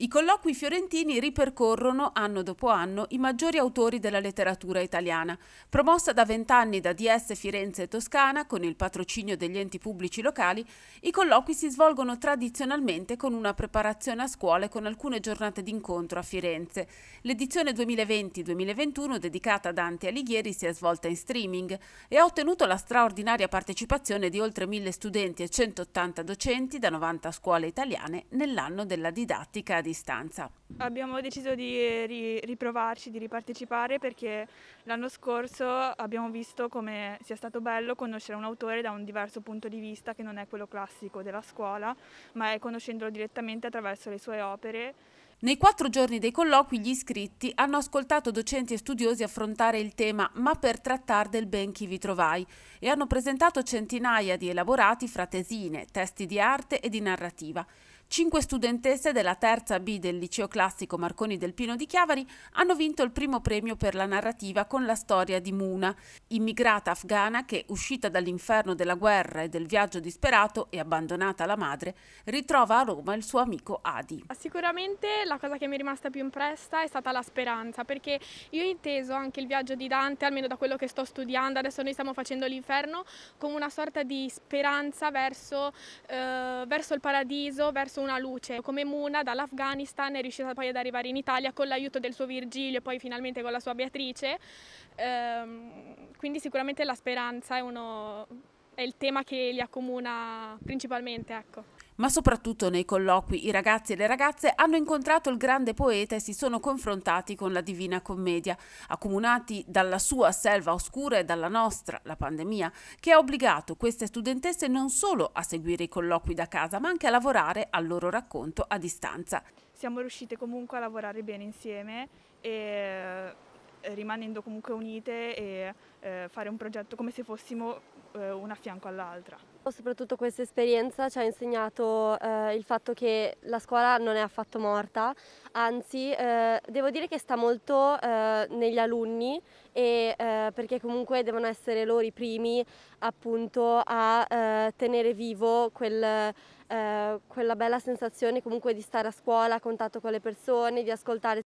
I colloqui fiorentini ripercorrono anno dopo anno i maggiori autori della letteratura italiana, promossa da vent'anni da DS Firenze e Toscana con il patrocinio degli enti pubblici locali. I colloqui si svolgono tradizionalmente con una preparazione a scuola e con alcune giornate d'incontro a Firenze. L'edizione 2020-2021 dedicata a Dante Alighieri si è svolta in streaming e ha ottenuto la straordinaria partecipazione di oltre mille studenti e 180 docenti da 90 scuole italiane nell'anno della didattica di distanza. Abbiamo deciso di eh, ri- riprovarci, di ripartecipare perché l'anno scorso abbiamo visto come sia stato bello conoscere un autore da un diverso punto di vista che non è quello classico della scuola, ma è conoscendolo direttamente attraverso le sue opere. Nei quattro giorni dei colloqui gli iscritti hanno ascoltato docenti e studiosi affrontare il tema Ma per trattar del ben chi vi trovai e hanno presentato centinaia di elaborati fra tesine, testi di arte e di narrativa. Cinque studentesse della terza B del liceo classico Marconi del Pino di Chiavari hanno vinto il primo premio per la narrativa con la storia di Muna, immigrata afghana che, uscita dall'inferno della guerra e del viaggio disperato e abbandonata la madre, ritrova a Roma il suo amico Adi. Sicuramente la cosa che mi è rimasta più impressa è stata la speranza, perché io ho inteso anche il viaggio di Dante, almeno da quello che sto studiando, adesso noi stiamo facendo l'inferno, come una sorta di speranza verso, eh, verso il paradiso, verso verso una luce. Come Muna dall'Afghanistan è riuscita poi ad arrivare in Italia con l'aiuto del suo Virgilio e poi finalmente con la sua Beatrice. Ehm, quindi sicuramente la speranza è, uno, è il tema che li accomuna principalmente. Ecco ma soprattutto nei colloqui i ragazzi e le ragazze hanno incontrato il grande poeta e si sono confrontati con la Divina Commedia, accomunati dalla sua selva oscura e dalla nostra, la pandemia, che ha obbligato queste studentesse non solo a seguire i colloqui da casa, ma anche a lavorare al loro racconto a distanza. Siamo riuscite comunque a lavorare bene insieme e eh, rimanendo comunque unite e eh, fare un progetto come se fossimo eh, una fianco all'altra. Soprattutto questa esperienza ci ha insegnato eh, il fatto che la scuola non è affatto morta, anzi eh, devo dire che sta molto eh, negli alunni e, eh, perché comunque devono essere loro i primi appunto a eh, tenere vivo quel, eh, quella bella sensazione comunque di stare a scuola, a contatto con le persone, di ascoltare